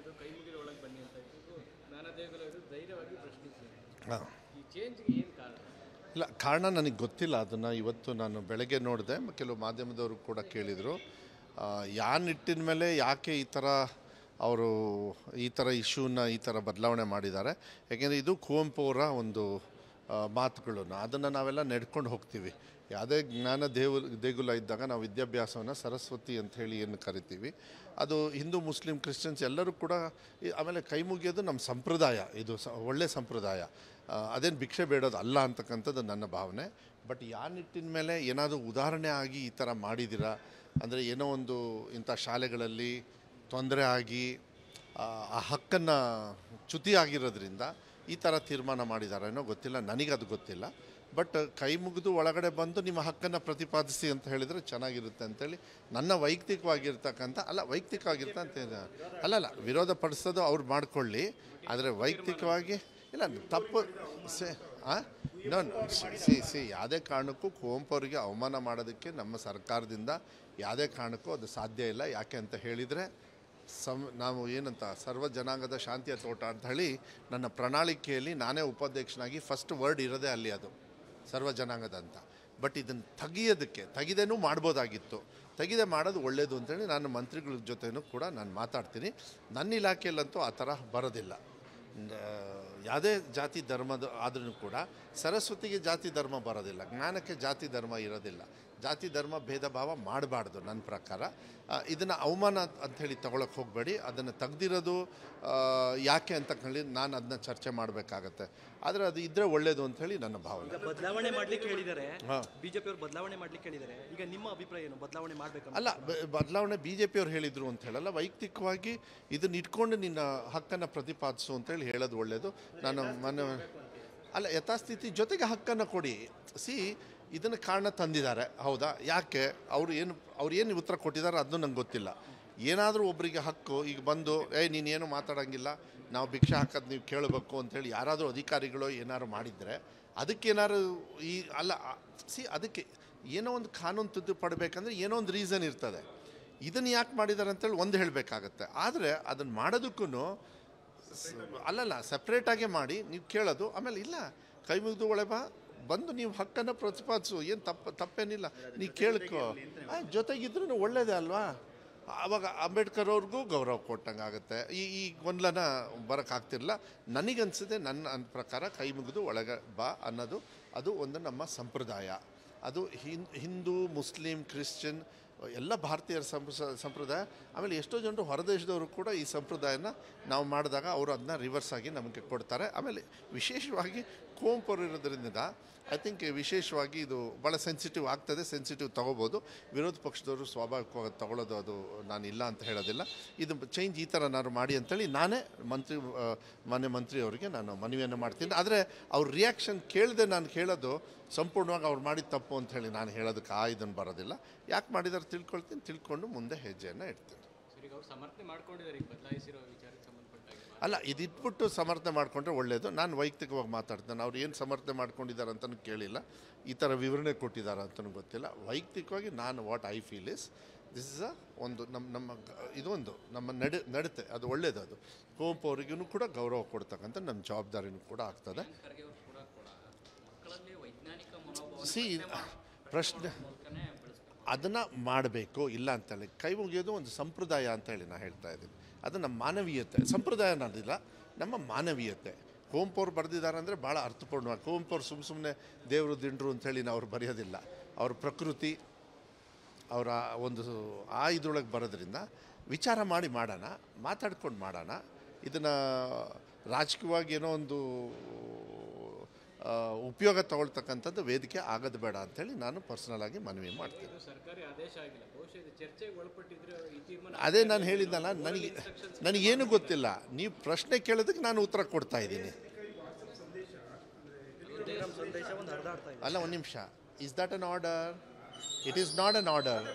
ಇದು ಬನ್ನಿ ಇದು ಧೈರ್ಯವಾಗಿ ಪ್ರಶ್ನಿಸಿದೆ ಈ ಏನು ಕಾರಣ ಇಲ್ಲ ಕಾರಣ ನನಗೆ ಗೊತ್ತಿಲ್ಲ ಅದನ್ನು ಇವತ್ತು ನಾನು ಬೆಳಗ್ಗೆ ನೋಡಿದೆ ಕೆಲವು ಮಾಧ್ಯಮದವರು ಕೂಡ ಕೇಳಿದರು ಯಾನ್ ನಿಟ್ಟಿನ ಮೇಲೆ ಯಾಕೆ ಈ ಥರ ಅವರು ಈ ಥರ ಇಶ್ಯೂನ ಈ ಥರ ಬದಲಾವಣೆ ಮಾಡಿದ್ದಾರೆ ಯಾಕೆಂದರೆ ಇದು ಕುವೆಂಪು ಅವರ ಒಂದು ಮಾತುಗಳನ್ನು ಅದನ್ನು ನಾವೆಲ್ಲ ನಡ್ಕೊಂಡು ಹೋಗ್ತೀವಿ ಯಾವುದೇ ಜ್ಞಾನ ದೇವ ದೇಗುಲ ಇದ್ದಾಗ ನಾವು ವಿದ್ಯಾಭ್ಯಾಸವನ್ನು ಸರಸ್ವತಿ ಅಂತ ಹೇಳಿ ಏನು ಕರಿತೀವಿ ಅದು ಹಿಂದೂ ಮುಸ್ಲಿಂ ಕ್ರಿಶ್ಚಿಯನ್ಸ್ ಎಲ್ಲರೂ ಕೂಡ ಆಮೇಲೆ ಕೈ ಮುಗಿಯೋದು ನಮ್ಮ ಸಂಪ್ರದಾಯ ಇದು ಸ ಒಳ್ಳೆಯ ಸಂಪ್ರದಾಯ ಅದೇನು ಭಿಕ್ಷೆ ಬೇಡೋದು ಅಲ್ಲ ಅಂತಕ್ಕಂಥದ್ದು ನನ್ನ ಭಾವನೆ ಬಟ್ ಯಾವ ನಿಟ್ಟಿನ ಮೇಲೆ ಏನಾದರೂ ಉದಾಹರಣೆ ಆಗಿ ಈ ಥರ ಮಾಡಿದ್ದೀರಾ ಅಂದರೆ ಏನೋ ಒಂದು ಇಂಥ ಶಾಲೆಗಳಲ್ಲಿ ತೊಂದರೆ ಆಗಿ ಆ ಹಕ್ಕನ್ನು ಚ್ಯುತಿ ಆಗಿರೋದ್ರಿಂದ ಈ ಥರ ತೀರ್ಮಾನ ಮಾಡಿದಾರೇನೋ ಗೊತ್ತಿಲ್ಲ ನನಗದು ಗೊತ್ತಿಲ್ಲ ಬಟ್ ಕೈ ಮುಗಿದು ಒಳಗಡೆ ಬಂದು ನಿಮ್ಮ ಹಕ್ಕನ್ನು ಪ್ರತಿಪಾದಿಸಿ ಅಂತ ಹೇಳಿದರೆ ಚೆನ್ನಾಗಿರುತ್ತೆ ಅಂತೇಳಿ ನನ್ನ ವೈಯಕ್ತಿಕವಾಗಿರ್ತಕ್ಕಂಥ ಅಲ್ಲ ವೈಯಕ್ತಿಕವಾಗಿರ್ತಂತ ಅಲ್ಲ ಅಲ್ಲ ವಿರೋಧ ಪಡಿಸೋದು ಅವ್ರು ಮಾಡಿಕೊಳ್ಳಿ ಆದರೆ ವೈಯಕ್ತಿಕವಾಗಿ ಇಲ್ಲ ತಪ್ಪು ಸೆ ಹಾಂ ಸಿ ಸಿ ಯಾವುದೇ ಕಾರಣಕ್ಕೂ ಕುವೆಂಪು ಅವರಿಗೆ ಅವಮಾನ ಮಾಡೋದಕ್ಕೆ ನಮ್ಮ ಸರ್ಕಾರದಿಂದ ಯಾವುದೇ ಕಾರಣಕ್ಕೂ ಅದು ಸಾಧ್ಯ ಇಲ್ಲ ಯಾಕೆ ಅಂತ ಹೇಳಿದರೆ ಸಂ ನಾವು ಏನಂತ ಸರ್ವ ಜನಾಂಗದ ಶಾಂತಿಯ ತೋಟ ಅಂತ ಹೇಳಿ ನನ್ನ ಪ್ರಣಾಳಿಕೆಯಲ್ಲಿ ನಾನೇ ಉಪಾಧ್ಯಕ್ಷನಾಗಿ ಫಸ್ಟ್ ವರ್ಡ್ ಇರೋದೇ ಅಲ್ಲಿ ಅದು ಸರ್ವ ಜನಾಂಗದ ಅಂತ ಬಟ್ ಇದನ್ನು ತೆಗಿಯೋದಕ್ಕೆ ತೆಗಿದೇನೂ ಮಾಡ್ಬೋದಾಗಿತ್ತು ತೆಗಿದೆ ಮಾಡೋದು ಒಳ್ಳೆಯದು ಅಂತೇಳಿ ನಾನು ಮಂತ್ರಿಗಳ ಜೊತೆಯೂ ಕೂಡ ನಾನು ಮಾತಾಡ್ತೀನಿ ನನ್ನ ಇಲಾಖೆಯಲ್ಲಂತೂ ಆ ಥರ ಬರೋದಿಲ್ಲ ಯಾವುದೇ ಜಾತಿ ಧರ್ಮದ ಆದ್ರೂ ಕೂಡ ಸರಸ್ವತಿಗೆ ಜಾತಿ ಧರ್ಮ ಬರೋದಿಲ್ಲ ಜ್ಞಾನಕ್ಕೆ ಜಾತಿ ಧರ್ಮ ಇರೋದಿಲ್ಲ ಜಾತಿ ಧರ್ಮ ಭೇದ ಭಾವ ಮಾಡಬಾರ್ದು ನನ್ನ ಪ್ರಕಾರ ಇದನ್ನು ಅವಮಾನ ಅಂಥೇಳಿ ತಗೊಳಕ್ಕೆ ಹೋಗಬೇಡಿ ಅದನ್ನು ತೆಗ್ದಿರೋದು ಯಾಕೆ ಅಂತ ಹೇಳಿ ನಾನು ಅದನ್ನ ಚರ್ಚೆ ಮಾಡಬೇಕಾಗತ್ತೆ ಆದರೆ ಅದು ಇದ್ದರೆ ಒಳ್ಳೆಯದು ಅಂಥೇಳಿ ನನ್ನ ಭಾವನೆ ಬದಲಾವಣೆ ಮಾಡಲಿಕ್ಕೆ ಹೇಳಿದ್ದಾರೆ ಬಿಜೆಪಿಯವರು ಬದಲಾವಣೆ ಮಾಡಲಿಕ್ಕೆ ಹೇಳಿದ್ದಾರೆ ಈಗ ನಿಮ್ಮ ಅಭಿಪ್ರಾಯ ಏನು ಬದಲಾವಣೆ ಮಾಡಬೇಕು ಅಲ್ಲ ಬದಲಾವಣೆ ಬಿ ಜೆ ಪಿಯವ್ರು ಹೇಳಿದರು ಅಂತ ಹೇಳಲ್ಲ ವೈಯಕ್ತಿಕವಾಗಿ ಇದನ್ನ ಇಟ್ಕೊಂಡು ನಿನ್ನ ಹಕ್ಕನ್ನು ಪ್ರತಿಪಾದಿಸು ಅಂತೇಳಿ ಹೇಳೋದು ಒಳ್ಳೆಯದು ನಾನು ಮೊನ್ನೆ ಅಲ್ಲ ಯಥಾಸ್ಥಿತಿ ಜೊತೆಗೆ ಹಕ್ಕನ್ನು ಕೊಡಿ ಸಿ ಇದನ್ನು ಕಾರಣ ತಂದಿದ್ದಾರೆ ಹೌದಾ ಯಾಕೆ ಅವರು ಏನು ಅವ್ರು ಏನು ಉತ್ತರ ಕೊಟ್ಟಿದ್ದಾರೆ ಅದನ್ನು ನಂಗೆ ಗೊತ್ತಿಲ್ಲ ಏನಾದರೂ ಒಬ್ಬರಿಗೆ ಹಕ್ಕು ಈಗ ಬಂದು ಏಯ್ ನೀನೇನು ಮಾತಾಡೋಂಗಿಲ್ಲ ನಾವು ಭಿಕ್ಷೆ ಹಾಕೋದು ನೀವು ಕೇಳಬೇಕು ಅಂತೇಳಿ ಯಾರಾದರೂ ಅಧಿಕಾರಿಗಳು ಏನಾದ್ರು ಮಾಡಿದರೆ ಅದಕ್ಕೇನಾದ್ರು ಈ ಅಲ್ಲ ಸಿ ಅದಕ್ಕೆ ಏನೋ ಒಂದು ಕಾನೂನು ತಿದ್ದು ಪಡಬೇಕಂದ್ರೆ ಏನೋ ಒಂದು ರೀಸನ್ ಇರ್ತದೆ ಇದನ್ನು ಯಾಕೆ ಮಾಡಿದ್ದಾರೆ ಅಂತೇಳಿ ಒಂದು ಹೇಳಬೇಕಾಗತ್ತೆ ಆದರೆ ಅದನ್ನು ಮಾಡೋದಕ್ಕೂ ಅಲ್ಲಲ್ಲ ಸಪ್ರೇಟಾಗೆ ಮಾಡಿ ನೀವು ಕೇಳೋದು ಆಮೇಲೆ ಇಲ್ಲ ಕೈ ಮುಗಿದು ಒಳೆ ಬಾ ಬಂದು ನೀವು ಹಕ್ಕನ್ನು ಪ್ರತಿಪಾದಿಸು ಏನು ತಪ್ಪು ತಪ್ಪೇನಿಲ್ಲ ನೀವು ಕೇಳ್ಕೊ ಜೊತೆಗಿದ್ರೂ ಒಳ್ಳೇದೇ ಅಲ್ವಾ ಆವಾಗ ಅಂಬೇಡ್ಕರ್ ಅವ್ರಿಗೂ ಗೌರವ ಕೊಟ್ಟಂಗೆ ಆಗುತ್ತೆ ಈ ಈ ಗೊಂದಲನ ಬರೋಕ್ಕಾಗ್ತಿರಲ್ಲ ನನಗನ್ಸುತ್ತೆ ನನ್ನ ಪ್ರಕಾರ ಕೈ ಮುಗಿದು ಒಳಗೆ ಬಾ ಅನ್ನೋದು ಅದು ಒಂದು ನಮ್ಮ ಸಂಪ್ರದಾಯ ಅದು ಹಿಂದೂ ಮುಸ್ಲಿಂ ಕ್ರಿಶ್ಚಿಯನ್ ಎಲ್ಲ ಭಾರತೀಯರ ಸಂಪ್ರದಾಯ ಆಮೇಲೆ ಎಷ್ಟೋ ಜನರು ಹೊರದೇಶದವರು ಕೂಡ ಈ ಸಂಪ್ರದಾಯನ ನಾವು ಮಾಡಿದಾಗ ಅವರು ಅದನ್ನ ರಿವರ್ಸ್ ಆಗಿ ನಮಗೆ ಕೊಡ್ತಾರೆ ಆಮೇಲೆ ವಿಶೇಷವಾಗಿ ಕೋಂಪರು ಇರೋದ್ರಿಂದ ಐ ಥಿಂಕ್ ವಿಶೇಷವಾಗಿ ಇದು ಭಾಳ ಸೆನ್ಸಿಟಿವ್ ಆಗ್ತದೆ ಸೆನ್ಸಿಟಿವ್ ತೊಗೋಬೋದು ವಿರೋಧ ಪಕ್ಷದವರು ಸ್ವಾಭಾವಿಕವಾಗಿ ತಗೊಳ್ಳೋದು ಅದು ನಾನು ಇಲ್ಲ ಅಂತ ಹೇಳೋದಿಲ್ಲ ಇದು ಚೇಂಜ್ ಈ ಥರ ನಾನು ಮಾಡಿ ಅಂತೇಳಿ ನಾನೇ ಮಂತ್ರಿ ಮಾನ್ಯ ಮಂತ್ರಿಯವರಿಗೆ ನಾನು ಮನವಿಯನ್ನು ಮಾಡ್ತೀನಿ ಆದರೆ ಅವ್ರ ರಿಯಾಕ್ಷನ್ ಕೇಳದೆ ನಾನು ಕೇಳೋದು ಸಂಪೂರ್ಣವಾಗಿ ಅವ್ರು ಮಾಡಿದ ತಪ್ಪು ಅಂತ ಹೇಳಿ ನಾನು ಹೇಳೋದಕ್ಕೆ ಆ ಇದನ್ನು ಬರೋದಿಲ್ಲ ಯಾಕೆ ಮಾಡಿದ್ರೆ ತಿಳ್ಕೊಳ್ತೀನಿ ತಿಳ್ಕೊಂಡು ಮುಂದೆ ಹೆಜ್ಜೆಯನ್ನು ಇಡ್ತೀನಿ ಸಮರ್ಥನೆ ಮಾಡ್ಕೊಂಡಿದ್ದಾರೆ ಬದಲಾಯಿಸಿರೋ ಅಲ್ಲ ಇದಿಟ್ಬಿಟ್ಟು ಸಮರ್ಥನೆ ಮಾಡಿಕೊಂಡ್ರೆ ಒಳ್ಳೆಯದು ನಾನು ವೈಯಕ್ತಿಕವಾಗಿ ಮಾತಾಡ್ತೇನೆ ಅವ್ರು ಏನು ಸಮರ್ಥನೆ ಮಾಡ್ಕೊಂಡಿದ್ದಾರೆ ಅಂತಲೂ ಕೇಳಿಲ್ಲ ಈ ಥರ ವಿವರಣೆ ಕೊಟ್ಟಿದ್ದಾರೆ ಅಂತಲೂ ಗೊತ್ತಿಲ್ಲ ವೈಯಕ್ತಿಕವಾಗಿ ನಾನು what I feel is this is a ಒಂದು ನಮ್ಮ ನಮ್ಮ ಇದೊಂದು ನಮ್ಮ ನಡೆ ನಡತೆ ಅದು ಒಳ್ಳೇದು ಅದು ಕುವೆಂಪು ಅವರಿಗೂ ಕೂಡ ಗೌರವ ಕೊಡ್ತಕ್ಕಂಥ ನಮ್ಮ ಜವಾಬ್ದಾರಿನೂ ಕೂಡ ಆಗ್ತದೆ ಸಿ ಪ್ರಶ್ನೆ ಅದನ್ನು ಮಾಡಬೇಕು ಇಲ್ಲ ಅಂತೇಳಿ ಕೈ ಮುಗಿಯೋದು ಒಂದು ಸಂಪ್ರದಾಯ ಅಂತ ಹೇಳಿ ನಾನು ಹೇಳ್ತಾ ಇದ್ದೀನಿ ಅದು ನಮ್ಮ ಮಾನವೀಯತೆ ಸಂಪ್ರದಾಯ ಅನ್ನೋದಿಲ್ಲ ನಮ್ಮ ಮಾನವೀಯತೆ ಕುವೆಂಪು ಅವ್ರು ಬರೆದಿದ್ದಾರೆ ಅಂದರೆ ಭಾಳ ಅರ್ಥಪೂರ್ಣ ಕುವೆಂಪು ಅವ್ರು ಸುಮ್ಮ ಸುಮ್ಮನೆ ದೇವರು ದಿಂಡ್ರು ಅಂಥೇಳಿ ನಾವು ಅವ್ರು ಬರೆಯೋದಿಲ್ಲ ಅವ್ರ ಪ್ರಕೃತಿ ಅವರ ಒಂದು ಆ ಇದ್ರೊಳಗೆ ಬರೋದ್ರಿಂದ ವಿಚಾರ ಮಾಡಿ ಮಾಡೋಣ ಮಾತಾಡ್ಕೊಂಡು ಮಾಡೋಣ ಇದನ್ನು ರಾಜಕೀಯವಾಗಿ ಏನೋ ಒಂದು ಉಪಯೋಗ ತಗೊಳ್ತಕ್ಕಂಥದ್ದು ವೇದಿಕೆ ಆಗದು ಬೇಡ ಅಂತೇಳಿ ನಾನು ಪರ್ಸನಲ್ ಆಗಿ ಮನವಿ ಮಾಡ್ತೀನಿ ಅದೇ ನಾನು ಹೇಳಿದ್ದಲ್ಲ ನನಗೆ ನನಗೇನು ಗೊತ್ತಿಲ್ಲ ನೀವು ಪ್ರಶ್ನೆ ಕೇಳೋದಕ್ಕೆ ನಾನು ಉತ್ತರ ಕೊಡ್ತಾ ಇದ್ದೀನಿ ಅಲ್ಲ ಒಂದು ನಿಮಿಷ is that an order it is not an order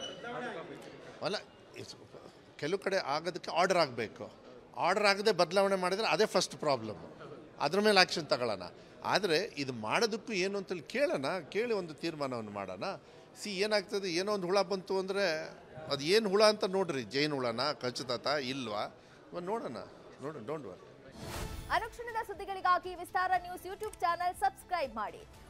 ಅಲ್ಲ ಕೆಲವು ಕಡೆ ಆಗೋದಕ್ಕೆ ಆರ್ಡರ್ ಆಗಬೇಕು ಆರ್ಡರ್ ಆಗದೆ ಬದಲಾವಣೆ ಮಾಡಿದರೆ ಅದೇ ಫಸ್ಟ್ ಪ್ರಾಬ್ಲಮ್ಮು ಅದ್ರ ಮೇಲೆ ಆ್ಯಕ್ಷನ್ ತಗೊಳ್ಳೋಣ ಆದರೆ ಇದು ಮಾಡೋದಕ್ಕೂ ಏನು ಅಂತೇಳಿ ಕೇಳೋಣ ಕೇಳಿ ಒಂದು ತೀರ್ಮಾನವನ್ನು ಮಾಡೋಣ ಸಿ ಏನಾಗ್ತದೆ ಏನೋ ಒಂದು ಹುಳ ಬಂತು ಅಂದರೆ ಅದು ಏನು ಹುಳ ಅಂತ ನೋಡ್ರಿ ಜೈನ್ ಹುಳನ ಖಚಿತತ ಇಲ್ವಾ ನೋಡೋಣ ನೋಡೋಣ ಡೋಂಟ್ ವರಿ ಅನುಕ್ಷಣದ ಸುದ್ದಿಗಳಿಗಾಗಿ Vistara news YouTube channel subscribe ಮಾಡಿ